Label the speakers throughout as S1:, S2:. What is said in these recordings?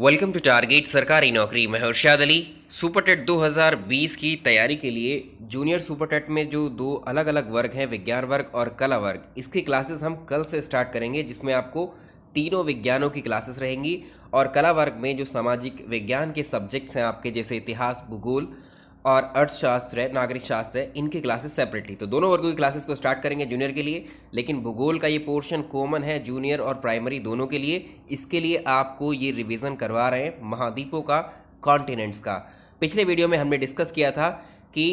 S1: welcome to target सरकारी नौकरी मैं हर्षाद अली सुपर टेट 2020 की तैयारी के लिए जूनियर सुपर टेट में जो दो अलग अलग वर्ग हैं विज्ञान वर्ग और कला वर्ग इसकी क्लासेस हम कल से स्टार्ट करेंगे जिसमें आपको तीनों विज्ञानों की क्लासेस रहेंगी और कला वर्ग में जो सामाजिक विज्ञान के सब्जेक्ट्स हैं आपके जैसे इतिहास भूगोल और अर्थशास्त्र है नागरिक शास्त्र है इनके क्लासेस सेपरेटली तो दोनों वर्गों की क्लासेस को स्टार्ट करेंगे जूनियर के लिए लेकिन भूगोल का ये पोर्शन कॉमन है जूनियर और प्राइमरी दोनों के लिए इसके लिए आपको ये रिवीजन करवा रहे हैं महाद्वीपों का कॉन्टिनेंट्स का पिछले वीडियो में हमने डिस्कस किया था कि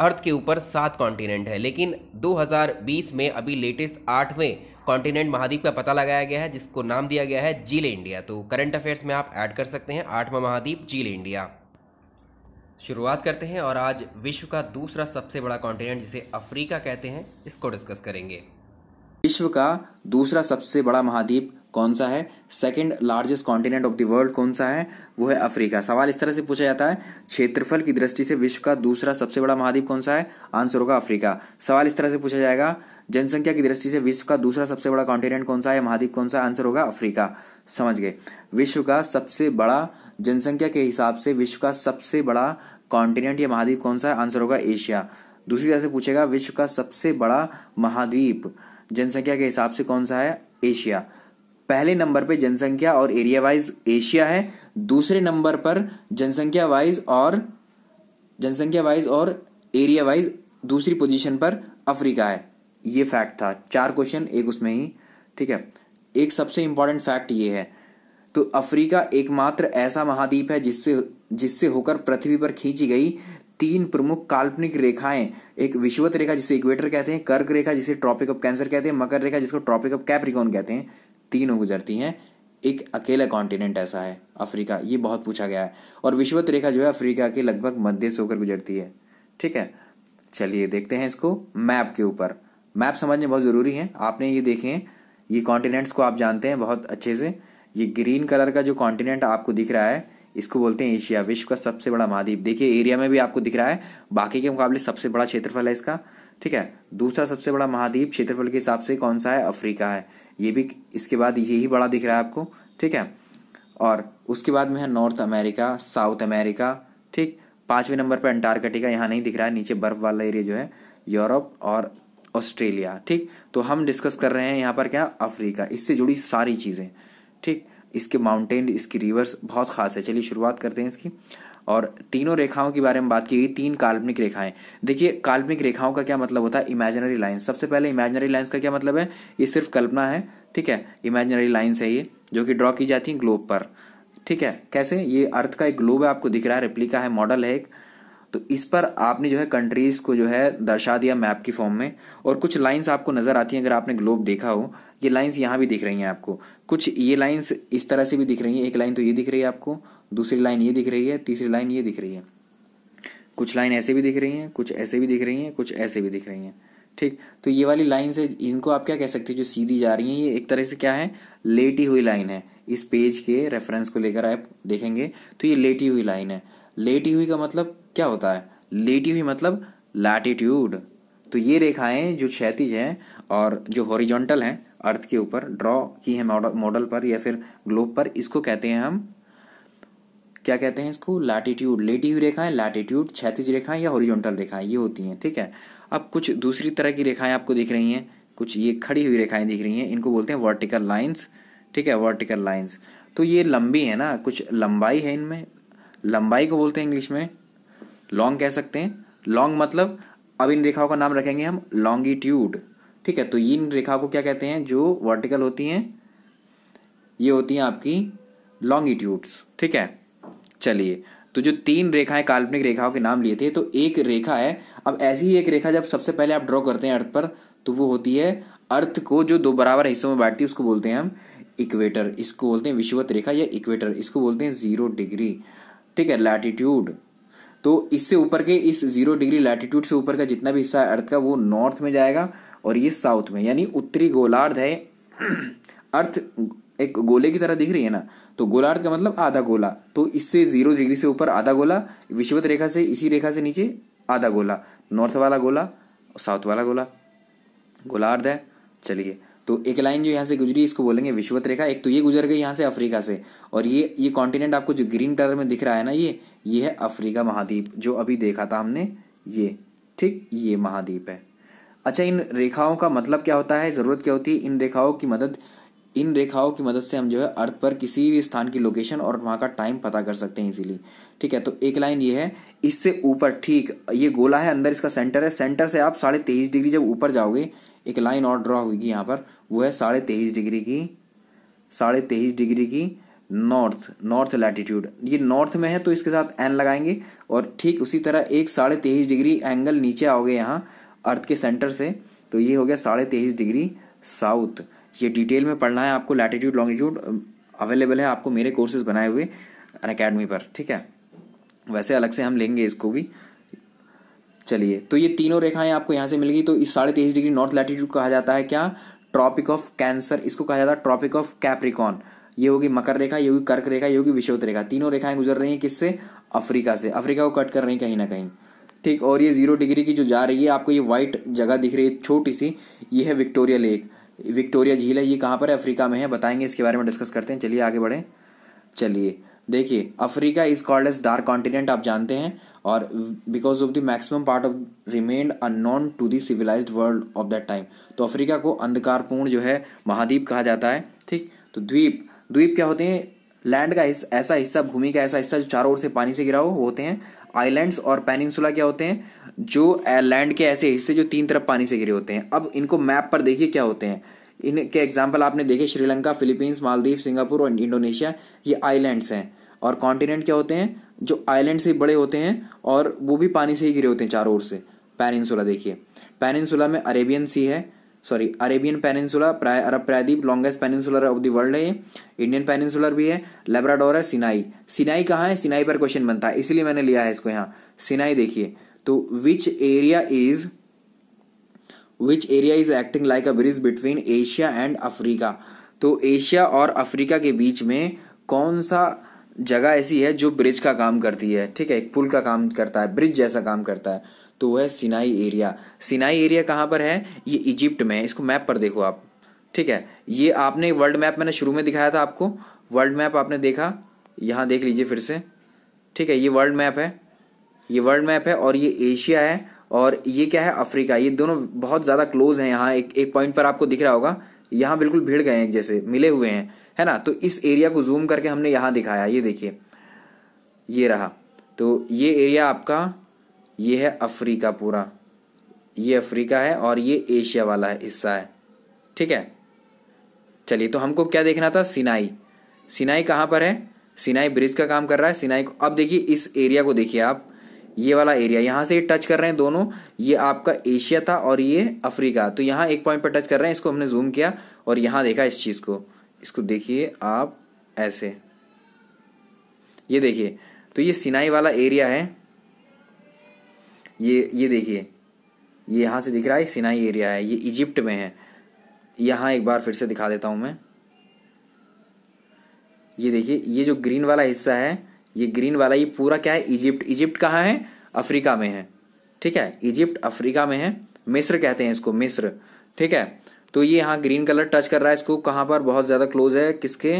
S1: अर्थ के ऊपर सात कॉन्टिनेंट है लेकिन 2020 में अभी लेटेस्ट आठवें कॉन्टिनेंट महाद्वीप का पता लगाया गया है जिसको नाम दिया गया है जील इंडिया तो करंट अफेयर्स में आप ऐड कर सकते हैं आठवां महाद्वीप जील इंडिया शुरुआत करते हैं और आज विश्व का दूसरा सबसे बड़ा कॉन्टिनेंट जिसे अफ्रीका कहते हैं इसको डिस्कस करेंगे विश्व का दूसरा सबसे बड़ा महाद्वीप कौन सा है second largest continent of the world कौन सा है वो है अफ्रीका सवाल इस तरह से पूछा जाता है क्षेत्रफल की दृष्टि से विश्व का दूसरा सबसे बड़ा महाद्वीप कौन सा है आंसर होगा अफ्रीका सवाल इस तरह से पूछा जाएगा जनसंख्या की दृष्टि से विश्व का दूसरा सबसे बड़ा कॉन्टिनेंट कौन सा है महाद्वीप कौन सा आंसर होगा अफ्रीका समझ गए विश्व का सबसे बड़ा जनसंख्या के हिसाब से विश्व का सबसे बड़ा कॉन्टिनेंट या महाद्वीप कौन सा है आंसर होगा एशिया दूसरी तरह से पूछेगा विश्व का सबसे बड़ा महाद्वीप जनसंख्या के हिसाब से कौन सा है एशिया पहले नंबर पे जनसंख्या और एरिया वाइज एशिया है दूसरे नंबर पर जनसंख्या वाइज और जनसंख्या वाइज और एरिया वाइज दूसरी पोजीशन पर अफ्रीका है ये फैक्ट था चार क्वेश्चन एक उसमें ही ठीक है एक सबसे इंपॉर्टेंट फैक्ट ये है तो अफ्रीका एकमात्र ऐसा महाद्वीप है जिससे जिससे होकर पृथ्वी पर खींची गई तीन प्रमुख काल्पनिक रेखाएं एक विश्वत रेखा जिसे इक्वेटर कहते हैं कर्क रेखा जिसे ट्रॉपिक ऑफ कैंसर कहते हैं मकर रेखा जिसको ट्रॉपिक ऑफ कैप्रिकॉन कहते हैं तीनों गुजरती हैं एक अकेला कॉन्टिनेंट ऐसा है अफ्रीका ये बहुत पूछा गया है और विश्वत रेखा जो है अफ्रीका के लगभग मध्य से होकर गुजरती है ठीक है चलिए देखते हैं इसको मैप के ऊपर मैप समझने बहुत ज़रूरी है आपने ये देखे हैं ये कॉन्टिनेंट्स को आप जानते हैं बहुत अच्छे से ये ग्रीन कलर का जो कॉन्टिनेंट आपको दिख रहा है इसको बोलते हैं एशिया विश्व का सबसे बड़ा महाद्वीप देखिए एरिया में भी आपको दिख रहा है बाकी के मुकाबले सबसे बड़ा क्षेत्रफल है इसका ठीक है दूसरा सबसे बड़ा महाद्वीप क्षेत्रफल के हिसाब से कौन सा है अफ्रीका है ये भी इसके बाद यही बड़ा दिख रहा है आपको ठीक है और उसके बाद में है नॉर्थ अमेरिका साउथ अमेरिका ठीक पाँचवें नंबर पर अंटार्कटिका यहाँ नहीं दिख रहा है नीचे बर्फ़ वाला एरिया जो है यूरोप और ऑस्ट्रेलिया ठीक तो हम डिस्कस कर रहे हैं यहाँ पर क्या अफ्रीका इससे जुड़ी सारी चीज़ें ठीक इसके माउंटेन इसकी रिवर्स बहुत खास है चलिए शुरुआत करते हैं इसकी और तीनों रेखाओं के बारे में बात की गई तीन काल्पनिक रेखाएं देखिए काल्पनिक रेखाओं का क्या मतलब होता है इमेजिनरी लाइन्स सबसे पहले इमेजिनरी लाइन्स का क्या मतलब है ये सिर्फ कल्पना है ठीक है इमेजिनरी लाइन्स है ये जो कि ड्रॉ की जाती हैं ग्लोब पर ठीक है कैसे ये अर्थ का एक ग्लोब है आपको दिख रहा है रिप्लिका है मॉडल है एक तो इस पर आपने जो है कंट्रीज़ को जो है दर्शा दिया मैप की फॉर्म में और कुछ लाइंस आपको नज़र आती हैं अगर आपने ग्लोब देखा हो ये लाइंस यहाँ भी दिख रही हैं आपको कुछ ये लाइंस इस तरह से भी दिख रही हैं एक लाइन तो ये दिख रही है आपको दूसरी लाइन ये दिख रही है तीसरी लाइन ये दिख रही है कुछ लाइन ऐसे भी दिख रही हैं कुछ ऐसे भी दिख रही हैं कुछ ऐसे भी दिख रही हैं ठीक तो ये वाली लाइन से इनको आप क्या कह सकते हैं जो सीधी जा रही हैं ये एक तरह से क्या है लेटी हुई लाइन है इस पेज के रेफरेंस को लेकर आप देखेंगे तो ये लेटी हुई लाइन है लेटी हुई का मतलब क्या होता है लेटी हुई मतलब लैटिट्यूड तो ये रेखाएं जो क्षैतिज हैं और जो हॉरिजॉन्टल हैं अर्थ के ऊपर ड्रॉ की है मॉडल पर या फिर ग्लोब पर इसको कहते हैं हम क्या कहते हैं इसको लैटिट्यूड लेटी हुई रेखाएं लैटिट्यूड क्षैतिज रेखाएं या हॉरिजॉन्टल रेखाएं ये होती हैं ठीक है अब कुछ दूसरी तरह की रेखाएं आपको दिख रही हैं कुछ ये खड़ी हुई रेखाएं दिख रही हैं इनको बोलते हैं वर्टिकल लाइन्स ठीक है वर्टिकल लाइन्स तो ये लंबी है ना कुछ लंबाई है इनमें लंबाई को बोलते हैं इंग्लिश में लॉन्ग कह सकते हैं लॉन्ग मतलब अब इन रेखाओं का नाम रखेंगे हम लॉन्गिट्यूड ठीक है तो इन रेखाओं को क्या कहते हैं जो वर्टिकल होती हैं ये होती हैं आपकी लॉन्गिट्यूड्स ठीक है चलिए तो जो तीन रेखाएं काल्पनिक रेखाओं के नाम लिए थे तो एक रेखा है अब ऐसी ही एक रेखा जब सबसे पहले आप ड्रॉ करते हैं अर्थ पर तो वो होती है अर्थ को जो दो बराबर हिस्सों में बांटती है उसको बोलते हैं हम इक्वेटर इसको बोलते हैं विश्ववत रेखा या इक्वेटर इसको बोलते हैं जीरो डिग्री ठीक है लैटिट्यूड तो इससे ऊपर के इस जीरो डिग्री लैटिट्यूड से ऊपर का जितना भी हिस्सा है अर्थ का वो नॉर्थ में जाएगा और ये साउथ में यानी उत्तरी गोलार्ध है अर्थ एक गोले की तरह दिख रही है ना तो गोलार्ध का मतलब आधा गोला तो इससे जीरो डिग्री से ऊपर आधा गोला विश्वत रेखा से इसी रेखा से नीचे आधा गोला नॉर्थ वाला गोला साउथ वाला गोला गोलार्ध है चलिए तो एक लाइन जो यहाँ से गुजरी इसको बोलेंगे विश्वत रेखा एक तो ये गुजर गई यहाँ से अफ्रीका से और ये ये कॉन्टिनेंट आपको जो ग्रीन कलर में दिख रहा है ना ये ये है अफ्रीका महाद्वीप जो अभी देखा था हमने ये ठीक ये महाद्वीप है अच्छा इन रेखाओं का मतलब क्या होता है ज़रूरत क्या होती है इन रेखाओं की मदद इन रेखाओं की मदद से हम जो है अर्थ पर किसी भी स्थान की लोकेशन और वहाँ का टाइम पता कर सकते हैं इजीली ठीक है तो एक लाइन ये है इससे ऊपर ठीक ये गोला है अंदर इसका सेंटर है सेंटर से आप साढ़े तेईस डिग्री जब ऊपर जाओगे एक लाइन और ड्रॉ होगी यहाँ पर वो है साढ़े तेईस डिग्री की साढ़े तेईस डिग्री की नॉर्थ नॉर्थ लैटिट्यूड ये नॉर्थ में है तो इसके साथ एन लगाएंगे और ठीक उसी तरह एक साढ़े तेईस डिग्री एंगल नीचे आओगे यहाँ अर्थ के सेंटर से तो ये हो गया साढ़े तेईस डिग्री साउथ ये डिटेल में पढ़ना है आपको लैटिट्यूड लॉन्गिट्यूड अवेलेबल है आपको मेरे कोर्सेज बनाए हुए अन अकेडमी पर ठीक है वैसे अलग से हम लेंगे इसको भी चलिए तो ये तीनों रेखाएं आपको यहाँ से मिल गई तो इस साढ़े तेईस डिग्री नॉर्थ लैटिट्यूड कहा जाता है क्या ट्रॉपिक ऑफ कैंसर इसको कहा जाता है ट्रॉपिक ऑफ कैप्रिकॉन ये होगी मकर रेखा ये होगी कर्क रेखा ये होगी विषोत रेखा तीनों रेखाएं गुजर रही हैं किससे अफ्रीका से अफ्रीका को कट कर रही हैं कहीं ना कहीं ठीक और ये जीरो डिग्री की जो जा रही है आपको ये व्हाइट जगह दिख रही है छोटी सी ये है विक्टोरिया लेक विक्टोरिया झील है ये कहाँ पर है अफ्रीका में है बताएंगे इसके बारे में डिस्कस करते हैं चलिए आगे बढ़ें चलिए देखिए Africa is called as dark continent आप जानते हैं और because of the maximum part of remained unknown to the world of that time तो अफ्रीका को अंधकारपूर्ण जो है महाद्वीप कहा जाता है ठीक तो द्वीप द्वीप क्या होते हैं लैंड का हिस्सा ऐसा हिस्सा भूमि का ऐसा हिस्सा जो चारों ओर से पानी से गिरा हो होते हैं आइलैंड्स और पेनिनसुला क्या होते हैं जो लैंड के ऐसे हिस्से जो तीन तरफ पानी से गिरे होते हैं अब इनको मैप पर देखिए क्या होते हैं इनके एग्जाम्पल आपने देखे श्रीलंका फिलीपींस मालदीव सिंगापुर और इंडोनेशिया ये आइलैंड्स हैं और कॉन्टिनेंट क्या होते हैं जो आइलैंड से बड़े होते हैं और वो भी पानी से ही गिरे होते हैं चारों ओर से पैनिनसुला देखिए पैनिनसुला में अरेबियन सी है सॉरी अरेबियन पेनिनसुला प्राय अरब प्रायदीप longest peninsular of the world है इंडियन पेनिनसुलर भी है लेब्राडोर है सिनाई सिनाई कहाँ है सिनाई पर क्वेश्चन बनता है इसलिए मैंने लिया है इसको यहाँ सिनाई देखिए तो which area is which area is acting like a bridge between Asia and Africa तो एशिया और अफ्रीका के बीच में कौन सा जगह ऐसी है जो ब्रिज का काम करती है ठीक है एक पुल का काम करता है ब्रिज जैसा काम करता है तो वह है सिनाई एरिया सिनाई एरिया कहाँ पर है ये इजिप्ट में है इसको मैप पर देखो आप ठीक है ये आपने वर्ल्ड मैप मैंने शुरू में दिखाया था आपको वर्ल्ड मैप आपने देखा यहाँ देख लीजिए फिर से ठीक है ये वर्ल्ड मैप है ये वर्ल्ड मैप है और ये एशिया है और ये क्या है अफ्रीका ये दोनों बहुत ज़्यादा क्लोज हैं यहाँ एक एक पॉइंट पर आपको दिख रहा होगा यहाँ बिल्कुल भिड़ गए हैं जैसे मिले हुए हैं है ना तो इस एरिया को जूम करके हमने यहाँ दिखाया ये देखिए ये रहा तो ये एरिया आपका ये है अफ्रीका पूरा ये अफ्रीका है और ये एशिया वाला है हिस्सा है ठीक है चलिए तो हमको क्या देखना था सिनाई सिनाई कहाँ पर है सिनाई ब्रिज का काम कर रहा है सिनाई को अब देखिए इस एरिया को देखिए आप ये वाला एरिया यहाँ से ये टच कर रहे हैं दोनों ये आपका एशिया था और ये अफ्रीका तो यहाँ एक पॉइंट पर टच कर रहे हैं इसको हमने जूम किया और यहाँ देखा इस चीज़ को इसको देखिए आप ऐसे ये देखिए तो ये सिनाई वाला एरिया है ये ये देखिए ये यहाँ से दिख रहा है सिनाई एरिया है ये इजिप्ट में है यहाँ एक बार फिर से दिखा देता हूँ मैं ये देखिए ये जो ग्रीन वाला हिस्सा है ये ग्रीन वाला ये पूरा क्या है इजिप्ट इजिप्ट कहाँ है अफ्रीका में है ठीक है इजिप्ट अफ्रीका में है मिस्र कहते हैं इसको मिस्र ठीक है तो ये यहाँ ग्रीन कलर टच कर रहा है इसको कहाँ पर बहुत ज़्यादा क्लोज है किसके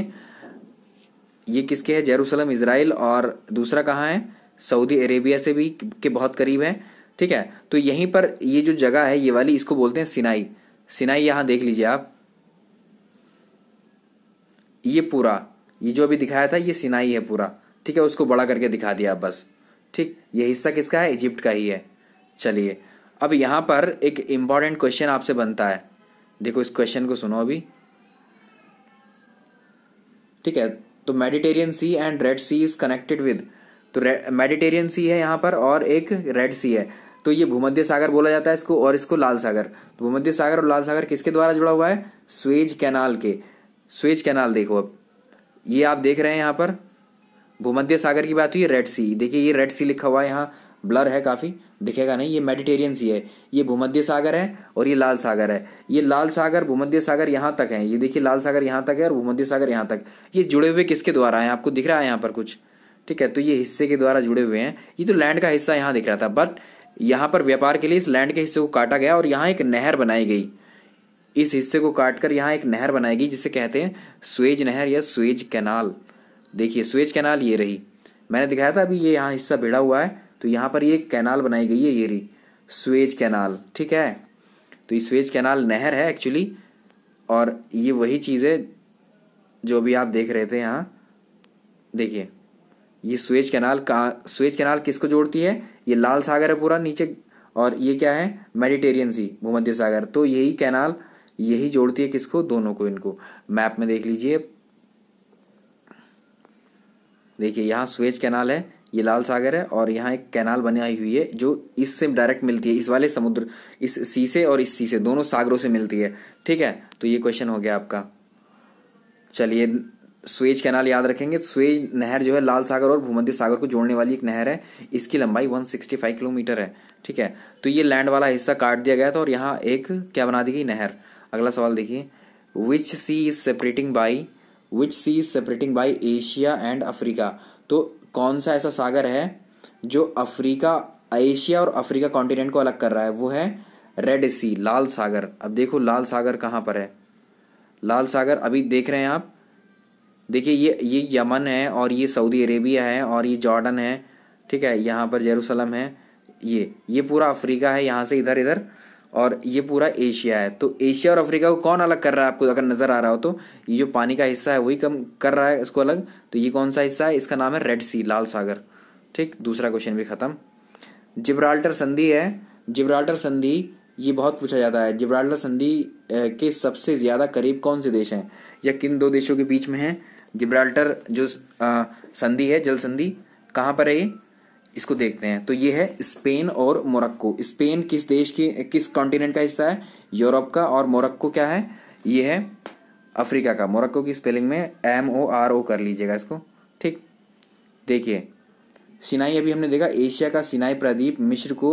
S1: ये किसके है जेरूसलम इसराइल और दूसरा कहाँ है सऊदी अरेबिया से भी के बहुत करीब है ठीक है तो यहीं पर ये जो जगह है ये वाली इसको बोलते हैं सिनाई सिनाई यहाँ देख लीजिए आप ये पूरा ये जो अभी दिखाया था ये सिनाई है पूरा ठीक है उसको बड़ा करके दिखा दिया बस ठीक ये हिस्सा किसका है इजिप्ट का ही है चलिए अब यहाँ पर एक इम्पॉर्टेंट क्वेश्चन आपसे बनता है देखो इस क्वेश्चन को सुनो अभी ठीक है तो Mediterranean sea and red sea is connected with तो मेडिटेरियन सी है यहाँ पर और एक रेड सी है तो ये भूमध्य सागर बोला जाता है इसको और इसको लाल सागर तो भूमध्य सागर और लाल सागर किसके द्वारा जुड़ा हुआ है स्वेज कैनाल के स्वेज कैनाल देखो अब ये आप देख रहे हैं यहाँ पर भूमध्य सागर की बात हुई रेड सी देखिए ये रेड सी लिखा हुआ है यहाँ ब्लर है काफ़ी दिखेगा नहीं ये मेडिटेरियन सी है ये भूमध्य सागर है और ये लाल सागर है ये लाल सागर भूमध्य सागर यहाँ तक है ये देखिए लाल सागर यहाँ तक है और भूमध्य सागर यहाँ तक ये जुड़े हुए किसके द्वारा हैं आपको दिख रहा है यहाँ पर कुछ ठीक है तो ये हिस्से के द्वारा जुड़े हुए हैं ये तो लैंड का हिस्सा यहाँ दिख रहा था बट यहाँ पर व्यापार के लिए इस लैंड के हिस्से को काटा गया और यहाँ एक नहर बनाई गई इस हिस्से को काटकर यहाँ एक नहर बनाई गई जिसे कहते हैं स्वेज नहर या स्वेज कैनाल देखिए स्वेज कैनाल ये रही मैंने दिखाया था अभी ये यहाँ हिस्सा भिड़ा हुआ है तो यहाँ पर ये कैनाल बनाई गई है ये रही स्वेज कैनाल ठीक है तो ये स्वेज कैनाल नहर है एक्चुअली और ये वही चीज़ है जो भी आप देख रहे थे यहाँ देखिए ये स्वेज कैनाल का स्वेज कैनाल किसको जोड़ती है ये लाल सागर है पूरा नीचे और ये क्या है मेडिटेरियन सी भूमध्य सागर तो यही कैनाल यही जोड़ती है किसको दोनों को इनको मैप में देख लीजिए देखिए यहाँ स्वेज कैनाल है ये लाल सागर है और यहाँ एक कैनाल बनाई हुई है जो इससे डायरेक्ट मिलती है इस वाले समुद्र इस सी से और इस सी से दोनों सागरों से मिलती है ठीक है तो ये क्वेश्चन हो गया आपका चलिए स्वेज कैनाल याद रखेंगे स्वेज नहर जो है लाल सागर और भूमध्य सागर को जोड़ने वाली एक नहर है इसकी लंबाई 165 किलोमीटर है ठीक है तो ये लैंड वाला हिस्सा काट दिया गया था और यहाँ एक क्या बना दी गई नहर अगला सवाल देखिए which sea is separating by which sea separating by Asia and Africa तो कौन सा ऐसा सागर है जो अफ्रीका एशिया और अफ्रीका कॉन्टिनेंट को अलग कर रहा है वो है रेड सी लाल सागर अब देखो लाल सागर कहाँ पर है लाल सागर अभी देख रहे हैं आप देखिए ये ये यमन है और ये सऊदी अरेबिया है और ये जॉर्डन है ठीक है यहाँ पर जेरूसलम है ये ये पूरा अफ्रीका है यहाँ से इधर इधर और ये पूरा एशिया है तो एशिया और अफ्रीका को कौन अलग कर रहा है आपको अगर नज़र आ रहा हो तो ये जो पानी का हिस्सा है वही कम कर रहा है इसको अलग तो ये कौन सा हिस्सा है इसका नाम है रेड सी लाल सागर ठीक दूसरा क्वेश्चन भी ख़त्म जिब्राल्टर संधि है जिब्राल्टर संधि ये बहुत पूछा जाता है जिब्राल्टर संधि के सबसे ज़्यादा करीब कौन से देश हैं या किन दो देशों के बीच में है जिब्राल्टर जो संधि है जल संधि कहाँ पर है ये इसको देखते हैं तो ये है स्पेन और मोरक्को स्पेन किस देश की किस कॉन्टिनेंट का हिस्सा है यूरोप का और मोरक्को क्या है ये है अफ्रीका का मोरक्को की स्पेलिंग में एम ओ आर ओ कर लीजिएगा इसको ठीक देखिए सिनाई अभी हमने देखा एशिया का सिनाई प्रदीप मिश्र को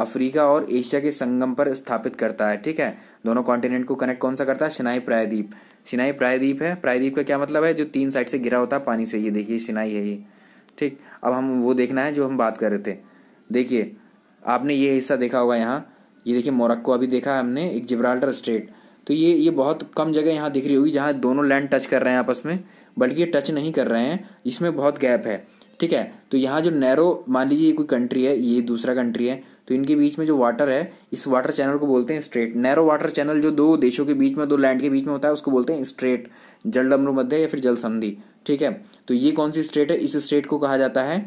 S1: अफ्रीका और एशिया के संगम पर स्थापित करता है ठीक है दोनों कॉन्टिनेंट को कनेक्ट कौन सा करता है सिनाई प्रायद्वीप सिनाई प्रायद्वीप है प्रायद्वीप का क्या मतलब है जो तीन साइड से घिरा होता है पानी से ये देखिए सिनाई है ये ठीक अब हम वो देखना है जो हम बात कर रहे थे देखिए आपने ये हिस्सा देखा होगा यहाँ ये देखिए मोरक्को अभी देखा हमने एक जिब्राल्टर स्टेट तो ये ये बहुत कम जगह यहाँ दिख रही होगी जहाँ दोनों लैंड टच कर रहे हैं आपस में बल्कि ये टच नहीं कर रहे हैं इसमें बहुत गैप है ठीक है तो यहाँ जो नैरो मान लीजिए कोई कंट्री है ये दूसरा कंट्री है तो इनके बीच में जो वाटर है इस वाटर चैनल को बोलते हैं स्ट्रेट नैरो वाटर चैनल जो दो देशों के बीच में दो लैंड के बीच में होता है उसको बोलते हैं स्ट्रेट जल डमरु मध्य या फिर जल संधि ठीक है तो ये कौन सी स्ट्रेट है इस स्ट्रेट को कहा जाता है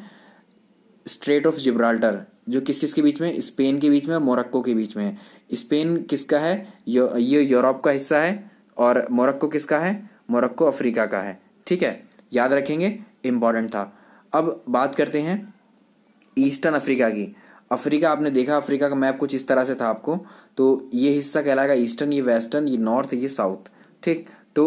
S1: स्ट्रेट ऑफ जिब्राल्टर जो किस किस के बीच में स्पेन के बीच में और मोरक्को के बीच में है स्पेन किसका है ये यूरोप का हिस्सा है और मोरक्को किसका है मोरक्को अफ्रीका का है ठीक है याद रखेंगे इंपॉर्टेंट था अब बात करते हैं ईस्टर्न अफ्रीका की अफ्रीका आपने देखा अफ्रीका का मैप कुछ इस तरह से था आपको तो ये हिस्सा कहलाएगा ईस्टर्न ये वेस्टर्न ये नॉर्थ ये साउथ ठीक तो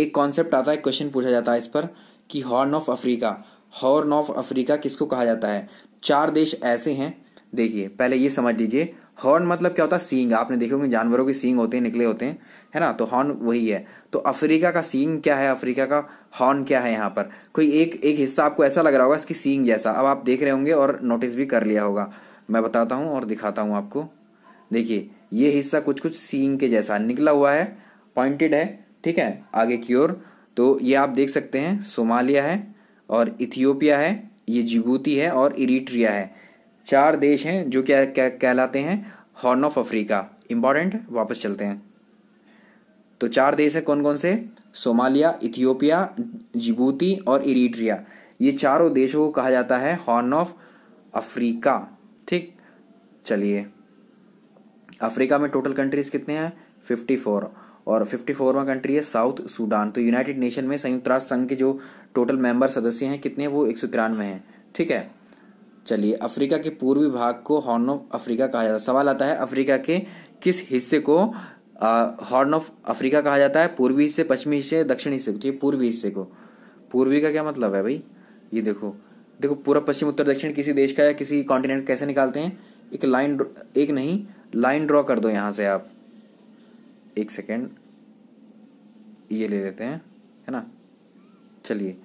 S1: एक कॉन्सेप्ट आता है क्वेश्चन पूछा जाता है इस पर कि horn of Africa horn of Africa किसको कहा जाता है चार देश ऐसे हैं देखिए पहले ये समझ लीजिए हॉर्न मतलब क्या होता है सींग आपने देखे होंगे जानवरों के सींग होते हैं निकले होते हैं है ना तो हॉर्न वही है तो अफ्रीका का सींग क्या है अफ्रीका का हॉर्न क्या है यहाँ पर कोई एक एक हिस्सा आपको ऐसा लग रहा होगा इसकी सींग जैसा अब आप देख रहे होंगे और नोटिस भी कर लिया होगा मैं बताता हूँ और दिखाता हूँ आपको देखिए ये हिस्सा कुछ कुछ सींग के जैसा निकला हुआ है पॉइंटेड है ठीक है आगे की ओर तो ये आप देख सकते हैं सोमालिया है और इथियोपिया है ये जिबूती है और इरीट्रिया है चार देश हैं जो क्या क्या कहलाते हैं हॉर्न ऑफ अफ्रीका इम्पॉर्टेंट वापस चलते हैं तो चार देश हैं कौन कौन से सोमालिया इथियोपिया जिबूती और इरीट्रिया ये चारों देशों को कहा जाता है हॉर्न ऑफ अफ्रीका ठीक चलिए अफ्रीका में टोटल कंट्रीज कितने हैं फिफ्टी फोर और फिफ्टी फोरवा कंट्री है साउथ सूडान तो यूनाइटेड नेशन में संयुक्त राष्ट्र संघ के जो टोटल मेंबर सदस्य हैं कितने हैं वो एक सौ तिरानवे हैं ठीक है चलिए अफ्रीका के पूर्वी भाग को हॉर्न ऑफ अफ्रीका कहा जाता है सवाल आता है अफ्रीका के किस हिस्से को हॉर्न ऑफ अफ्रीका कहा जाता है पूर्वी हिस्से पश्चिमी हिस्से दक्षिण हिस्से को चाहिए पूर्वी हिस्से को पूर्वी का क्या मतलब है भाई ये देखो देखो पूरा पश्चिम उत्तर दक्षिण किसी देश का या किसी कॉन्टिनेंट कैसे निकालते हैं एक लाइन एक नहीं लाइन ड्रॉ कर दो यहाँ से आप एक सेकेंड ये ले लेते हैं है ना चलिए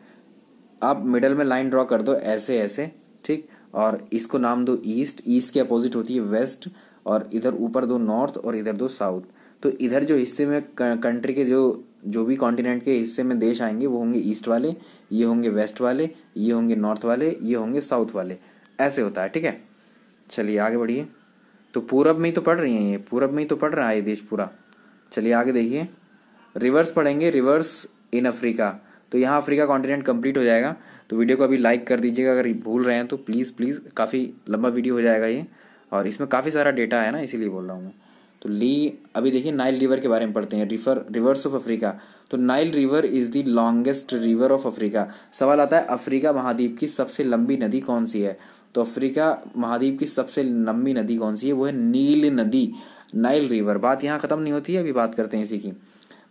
S1: आप मिडल में लाइन ड्रॉ कर दो ऐसे ऐसे ठीक और इसको नाम दो ईस्ट ईस्ट के अपोजिट होती है वेस्ट और इधर ऊपर दो नॉर्थ और इधर दो साउथ तो इधर जो हिस्से में कंट्री के जो जो भी कॉन्टिनेंट के हिस्से में देश आएंगे वो होंगे ईस्ट वाले ये होंगे वेस्ट वाले ये होंगे नॉर्थ वाले ये होंगे साउथ वाले ऐसे होता है ठीक है चलिए आगे बढ़िए तो पूरब में ही तो पढ़ रही हैं ये पूरब में ही तो पढ़ रहा है ये देश पूरा चलिए आगे देखिए रिवर्स पढ़ेंगे रिवर्स इन अफ्रीका तो यहाँ अफ्रीका कॉन्टिनेंट कंप्लीट हो जाएगा तो वीडियो को अभी लाइक कर दीजिएगा अगर भूल रहे हैं तो प्लीज़ प्लीज़ काफ़ी लंबा वीडियो हो जाएगा ये और इसमें काफ़ी सारा डेटा है ना इसीलिए बोल रहा हूँ मैं तो ली अभी देखिए नाइल रिवर के बारे में पढ़ते हैं रिफर रिवर्स ऑफ अफ्रीका तो Nile river is the longest river of Africa सवाल आता है अफ्रीका महाद्वीप की सबसे लंबी नदी कौन सी है तो अफ्रीका महाद्वीप की सबसे लंबी नदी कौन सी है वो है नील नदी नाइल रिवर बात यहाँ ख़त्म नहीं होती है अभी बात करते हैं इसी की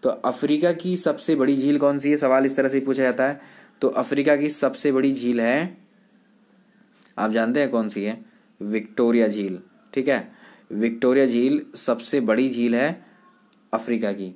S1: तो अफ्रीका की सबसे बड़ी झील कौन सी है सवाल इस तरह से पूछा जाता है तो अफ्रीका की सबसे बड़ी झील है आप जानते हैं कौन सी है विक्टोरिया झील ठीक है विक्टोरिया झील सबसे बड़ी झील है अफ्रीका की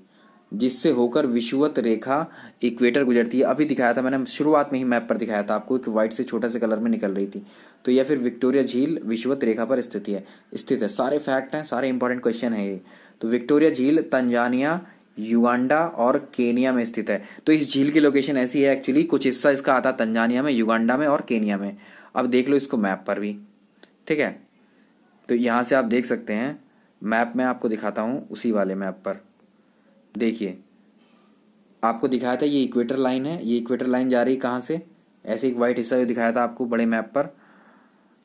S1: जिससे होकर विषुवत रेखा इक्वेटर गुजरती है अभी दिखाया था मैंने शुरुआत में ही मैप पर दिखाया था आपको एक व्हाइट से छोटा से कलर में निकल रही थी तो यह फिर विक्टोरिया झील विषुवत रेखा पर स्थित है स्थित है सारे फैक्ट हैं सारे इंपॉर्टेंट क्वेश्चन हैं ये तो विक्टोरिया झील तंजानिया युगांडा और केनिया में स्थित है तो इस झील की लोकेशन ऐसी है एक्चुअली कुछ हिस्सा इसका आता तंजानिया में युगांडा में और केनिया में अब देख लो इसको मैप पर भी ठीक है तो यहाँ से आप देख सकते हैं मैप में आपको दिखाता हूँ उसी वाले मैप पर देखिए आपको दिखाया था ये इक्वेटर लाइन है ये इक्वेटर लाइन जा रही है कहाँ से ऐसे एक वाइट हिस्सा जो दिखाया था आपको बड़े मैप पर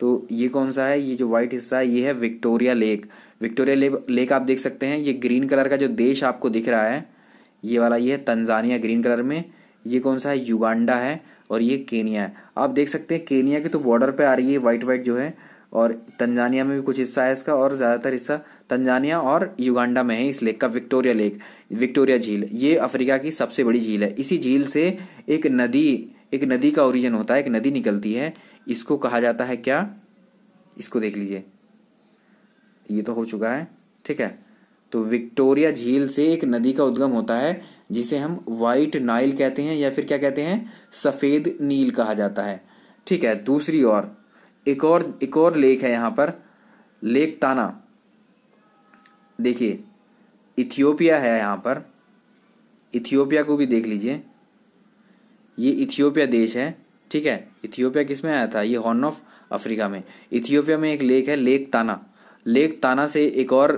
S1: तो ये कौन सा है ये जो वाइट हिस्सा है ये है विक्टोरिया लेक विक्टोरिया ले, लेक आप देख सकते हैं ये ग्रीन कलर का जो देश आपको दिख रहा है ये वाला ये है तंजानिया ग्रीन कलर में ये कौन सा है युगांडा है और ये केनिया है आप देख सकते हैं केनिया के तो बॉर्डर पे आ रही है वाइट वाइट जो है और तंजानिया में भी कुछ हिस्सा है इसका और ज़्यादातर हिस्सा तंजानिया और युगांडा में है इस लेक का विक्टोरिया लेक विक्टोरिया झील ये अफ्रीका की सबसे बड़ी झील है इसी झील से एक नदी एक नदी का ओरिजन होता है एक नदी निकलती है इसको कहा जाता है क्या इसको देख लीजिए ये तो हो चुका है ठीक है तो विक्टोरिया झील से एक नदी का उद्गम होता है जिसे हम वाइट नाइल कहते हैं या फिर क्या कहते हैं सफ़ेद नील कहा जाता है ठीक है दूसरी ओर एक और एक और लेक है यहां पर लेक ताना देखिए इथियोपिया है यहां पर इथियोपिया को भी देख लीजिए ये इथियोपिया देश है ठीक है इथियोपिया किस में आया था ये हॉर्न ऑफ अफ्रीका में इथियोपिया में एक लेक है लेक ताना लेक ताना से एक और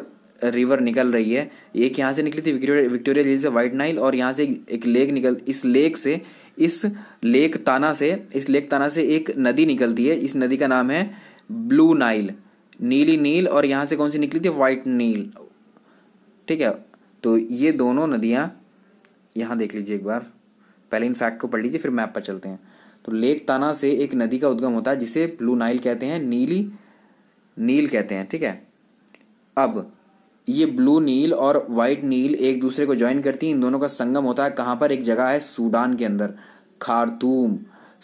S1: रिवर निकल रही है एक यहाँ से निकली थी विक्टोरिया झील से वाइट नाइल और यहाँ से एक लेक निकल इस लेक से इस लेक ताना से इस लेक ताना से एक नदी निकलती है इस नदी का नाम है ब्लू नाइल नीली नील और यहाँ से कौन सी निकली थी वाइट नील ठीक है तो ये दोनों नदियाँ यहाँ देख लीजिए एक बार पहले इन फैक्ट को पढ़ लीजिए फिर मैप पर चलते हैं तो लेक ताना से एक नदी का उद्गम होता है जिसे ब्लू नाइल कहते हैं नीली नील कहते हैं ठीक है अब ये ब्लू नील और वाइट नील एक दूसरे को ज्वाइन करती हैं इन दोनों का संगम होता है कहाँ पर एक जगह है सूडान के अंदर खारतूम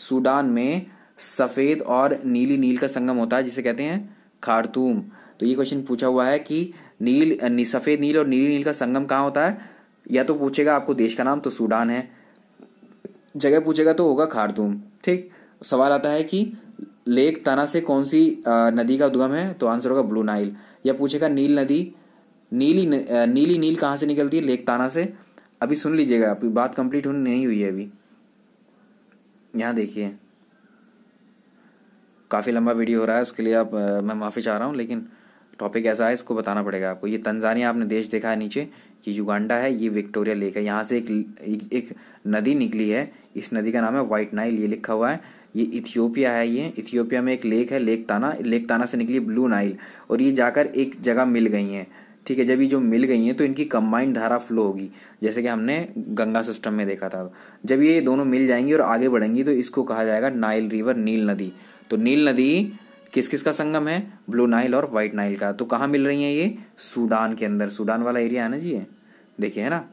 S1: सूडान में सफ़ेद और नीली नील का संगम होता है जिसे कहते हैं खारतूम तो ये क्वेश्चन पूछा हुआ है कि नील नी, सफ़ेद नील और नीली नील का संगम कहाँ होता है या तो पूछेगा आपको देश का नाम तो सूडान है जगह पूछेगा तो होगा खारतूम ठीक सवाल आता है कि लेक ताना से कौन सी नदी का उद्गम है तो आंसर होगा ब्लू नाइल या पूछेगा नील नदी नीली न, नीली नील कहाँ से निकलती है लेक ताना से अभी सुन लीजिएगा अभी बात कंप्लीट होनी नहीं हुई है अभी यहाँ देखिए काफ़ी लंबा वीडियो हो रहा है उसके लिए आप मैं माफ़ी चाह रहा हूँ लेकिन टॉपिक ऐसा है इसको बताना पड़ेगा आपको ये तंजानिया आपने देश देखा है नीचे ये युगांडा है ये विक्टोरिया लेक है यहाँ से एक, एक एक नदी निकली है इस नदी का नाम है वाइट नाइल ये लिखा हुआ है ये इथियोपिया है ये इथियोपिया में एक लेक है लेक ताना लेक ताना से निकली ब्लू नाइल और ये जाकर एक जगह मिल गई हैं ठीक है जब ये जो मिल गई हैं तो इनकी कंबाइंड धारा फ्लो होगी जैसे कि हमने गंगा सिस्टम में देखा था जब ये दोनों मिल जाएंगी और आगे बढ़ेंगी तो इसको कहा जाएगा नाइल रिवर नील नदी तो नील नदी किस किस का संगम है ब्लू नाइल और व्हाइट नाइल का तो कहाँ मिल रही है ये सूडान के अंदर सूडान वाला एरिया है ना जी ये देखिए है ना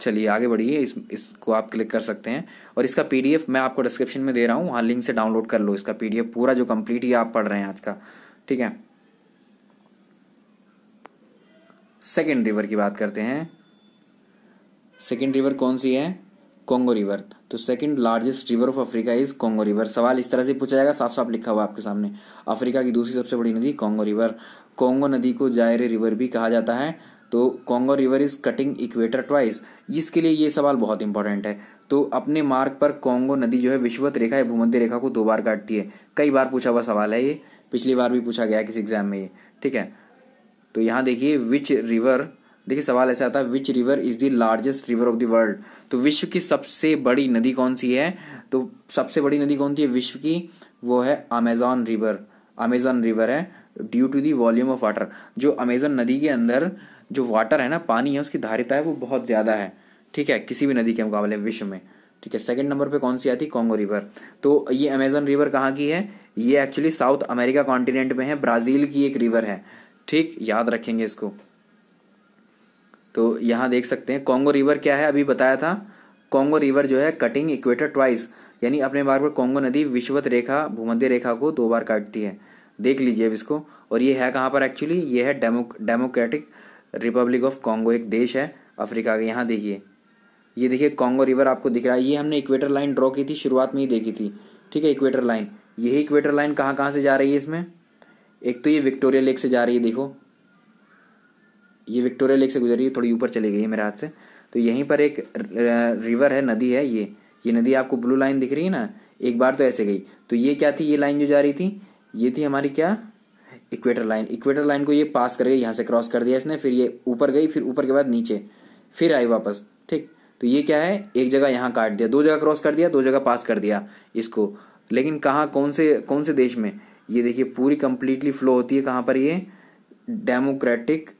S1: चलिए आगे बढ़िए इस इसको आप क्लिक कर सकते हैं और इसका पीडीएफ मैं आपको डिस्क्रिप्शन में दे रहा हूँ वहाँ लिंक से डाउनलोड कर लो इसका पीडीएफ पूरा जो कंप्लीट ही आप पढ़ रहे हैं आज का ठीक है सेकेंड रिवर की बात करते हैं सेकेंड रिवर कौन सी है कोंगो रिवर तो second largest river of Africa is Congo river सवाल इस तरह से पूछा जाएगा साफ साफ लिखा हुआ आपके सामने अफ्रीका की दूसरी सबसे बड़ी नदी कोंगो रिवर कोंगो नदी को जायरे रिवर भी कहा जाता है तो Congo river is cutting equator twice इसके लिए ये सवाल बहुत इंपॉर्टेंट है तो अपने मार्ग पर कोंगो नदी जो है विश्वत रेखा या भूमध्य रेखा को दो बार काटती है कई बार पूछा हुआ सवाल है ये पिछली बार भी पूछा गया किसी एग्जाम में ये ठीक है तो यहाँ देखिए विच रिवर देखिए सवाल ऐसा आता है which river is the largest river of the world तो विश्व की सबसे बड़ी नदी कौन सी है तो सबसे बड़ी नदी कौन सी है विश्व की वो है अमेजॉन रिवर अमेजॉन रिवर है due to the volume of water जो अमेजन नदी के अंदर जो वाटर है ना पानी है उसकी धारिता है वो बहुत ज़्यादा है ठीक है किसी भी नदी के मुकाबले विश्व में ठीक है सेकंड नंबर पे कौन सी आती है कॉन्गो रिवर तो ये अमेजन रिवर कहाँ की है ये एक्चुअली साउथ अमेरिका कॉन्टिनेंट में है ब्राज़ील की एक रिवर है ठीक याद रखेंगे इसको तो यहाँ देख सकते हैं कॉन्गो रिवर क्या है अभी बताया था कॉन्गो रिवर जो है कटिंग इक्वेटर ट्वाइस यानी अपने बार पर कॉन्गो नदी विश्वत रेखा भूमध्य रेखा को दो बार काटती है देख लीजिए अब इसको और ये है कहाँ पर एक्चुअली ये है demo Democratic Republic of Congo एक देश है अफ्रीका का यहाँ देखिए ये देखिए कॉन्गो रिवर आपको दिख रहा है ये हमने इक्वेटर लाइन ड्रॉ की थी शुरुआत में ही देखी थी ठीक है इक्वेटर लाइन यही इक्वेटर लाइन कहाँ कहाँ से जा रही है इसमें एक तो ये विक्टोरिया लेक से जा रही है देखो ये विक्टोरिया लेक से गुजरी है थोड़ी ऊपर चली गई है मेरे हाथ से तो यहीं पर एक रिवर है नदी है ये ये नदी आपको ब्लू लाइन दिख रही है ना एक बार तो ऐसे गई तो ये क्या थी ये लाइन जो जा रही थी ये थी हमारी क्या इक्वेटर लाइन इक्वेटर लाइन को ये पास कर गई यहाँ से क्रॉस कर दिया इसने फिर ये ऊपर गई फिर ऊपर के बाद नीचे फिर आई वापस ठीक तो ये क्या है एक जगह यहाँ काट दिया दो जगह क्रॉस कर दिया दो जगह पास कर दिया इसको लेकिन कहाँ कौन से कौन से देश में ये देखिए पूरी कम्प्लीटली फ्लो होती है कहाँ पर ये डेमोक्रेटिक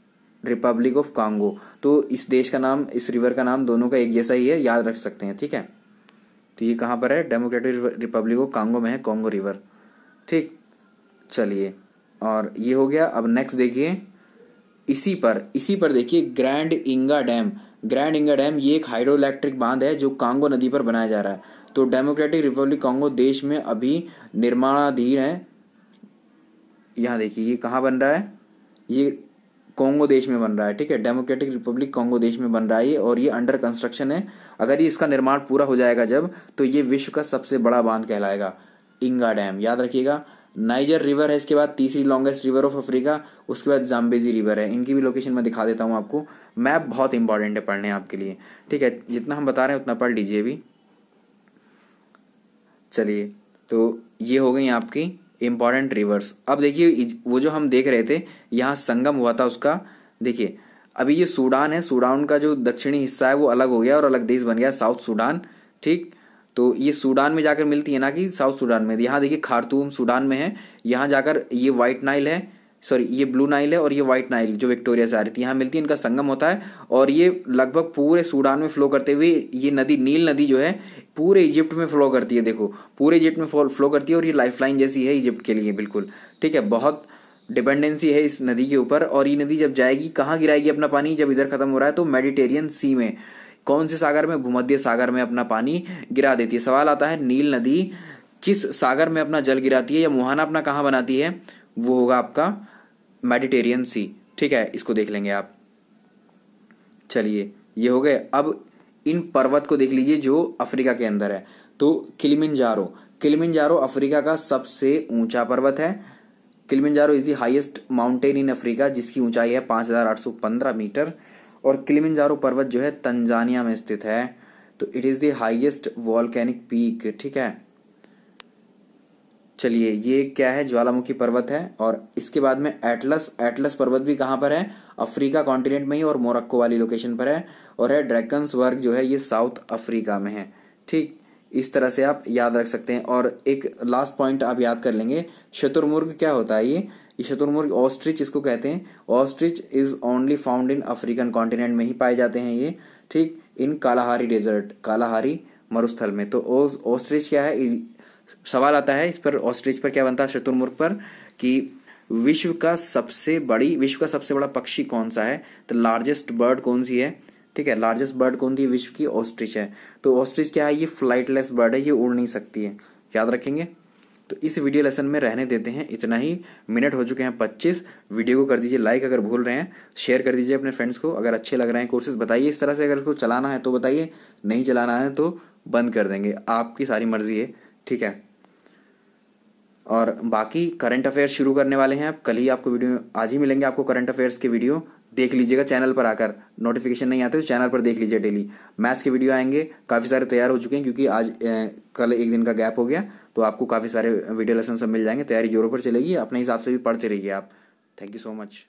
S1: रिपब्लिक ऑफ कांगो तो इस देश का नाम इस रिवर का नाम दोनों का एक जैसा ही है याद रख सकते हैं ठीक है तो ये कहाँ पर है डेमोक्रेटिक रिपब्लिक ऑफ कांगो में है कांगो रिवर ठीक चलिए और ये हो गया अब नेक्स्ट देखिए इसी पर इसी पर देखिए grand Inga dam grand Inga dam ये एक हाइड्रो इलेक्ट्रिक बांध है जो कांगो नदी पर बनाया जा रहा है तो डेमोक्रेटिक रिपब्लिक कांगो देश में अभी निर्माणाधीन है यहाँ देखिए ये कहाँ बन रहा है ये कोंगो देश में बन रहा है ठीक है डेमोक्रेटिक रिपब्लिक कांगो देश में बन रहा है और ये अंडर कंस्ट्रक्शन है अगर ये इसका निर्माण पूरा हो जाएगा जब तो ये विश्व का सबसे बड़ा बांध कहलाएगा इंगा डैम याद रखिएगा नाइजर रिवर है इसके बाद तीसरी लॉन्गेस्ट रिवर ऑफ अफ्रीका उसके बाद जाम्बेजी रिवर है इनकी भी लोकेशन मैं दिखा देता हूँ आपको मैप बहुत इंपॉर्टेंट है पढ़ने आपके लिए ठीक है जितना हम बता रहे हैं उतना पढ़ लीजिए अभी चलिए तो ये हो गई आपकी इम्पॉर्टेंट रिवर्स अब देखिए वो जो हम देख रहे थे यहाँ संगम हुआ था उसका देखिए अभी ये सूडान है सूडान का जो दक्षिणी हिस्सा है वो अलग हो गया और अलग देश बन गया साउथ सूडान ठीक तो ये सूडान में जाकर मिलती है ना कि साउथ सूडान में यहाँ देखिए खारतूम सूडान में है यहाँ जाकर ये वाइट नाइल है सॉरी ये ब्लू नाइल है और ये व्हाइट नाइल जो विक्टोरिया से आ रही थी यहाँ मिलती है इनका संगम होता है और ये लगभग पूरे सूडान में फ्लो करते हुए ये नदी नील नदी जो है पूरे इजिप्ट में फ्लो करती है देखो पूरे इजिप्ट में फ्लो करती है और ये लाइफलाइन जैसी है इजिप्ट के लिए बिल्कुल ठीक है बहुत डिपेंडेंसी है इस नदी के ऊपर और ये नदी जब जाएगी कहाँ गिराएगी अपना पानी जब इधर ख़त्म हो रहा है तो मेडिटेरियन सी में कौन से सागर में भूमध्य सागर में अपना पानी गिरा देती है सवाल आता है नील नदी किस सागर में अपना जल गिराती है या मुहाना अपना कहाँ बनाती है वो होगा आपका मेडिटेरियन सी ठीक है इसको देख लेंगे आप चलिए ये हो गए अब इन पर्वत को देख लीजिए जो अफ्रीका के अंदर है तो किलिमिनजारो किलिमिनजारो अफ्रीका का सबसे ऊंचा पर्वत है Kilimanjaro is the highest mountain in Africa जिसकी ऊंचाई है 5,815 मीटर और किलिमिनजारो पर्वत जो है तंजानिया में स्थित है तो it is the highest volcanic peak ठीक है चलिए ये क्या है ज्वालामुखी पर्वत है और इसके बाद में एटलस एटलस पर्वत भी कहाँ पर है अफ्रीका कॉन्टिनेंट में ही और मोरक्को वाली लोकेशन पर है और है ड्रैकन्स वर्ग जो है ये साउथ अफ्रीका में है ठीक इस तरह से आप याद रख सकते हैं और एक लास्ट पॉइंट आप याद कर लेंगे शतुर्मुर्ग क्या होता है ये ये शतुर्मुर्ग ऑस्ट्रिच इसको कहते हैं ostrich is only found in African continent में ही पाए जाते हैं ये ठीक इन कालाहारी डेजर्ट कालाहारी मरुस्थल में तो ऑस्ट्रिच क्या है इज सवाल आता है इस पर ऑस्ट्रिच पर क्या बनता है शतुर्मुर्ग पर कि विश्व का सबसे बड़ी विश्व का सबसे बड़ा पक्षी कौन सा है तो लार्जेस्ट बर्ड कौन सी है ठीक है लार्जेस्ट बर्ड कौन सी विश्व की ऑस्ट्रिच है तो ऑस्ट्रिच क्या है ये फ्लाइटलेस बर्ड है ये उड़ नहीं सकती है याद रखेंगे तो इस वीडियो लेसन में रहने देते हैं इतना ही मिनट हो चुके हैं पच्चीस वीडियो को कर दीजिए लाइक अगर भूल रहे हैं शेयर कर दीजिए अपने फ्रेंड्स को अगर अच्छे लग रहे हैं कोर्सेज बताइए इस तरह से अगर उसको चलाना है तो बताइए नहीं चलाना है तो बंद कर देंगे आपकी सारी मर्ज़ी है ठीक है और बाकी करंट अफेयर्स शुरू करने वाले हैं आप कल ही आपको वीडियो आज ही मिलेंगे आपको करंट अफेयर्स के वीडियो देख लीजिएगा चैनल पर आकर नोटिफिकेशन नहीं आते तो चैनल पर देख लीजिए डेली मैथ्स के वीडियो आएंगे काफ़ी सारे तैयार हो चुके हैं क्योंकि आज ए, कल एक दिन का गैप हो गया तो आपको काफ़ी सारे वीडियो लेसन सब मिल जाएंगे तैयारी जोरों पर चलेगी अपने हिसाब से भी पढ़ते रहिए आप थैंक यू सो मच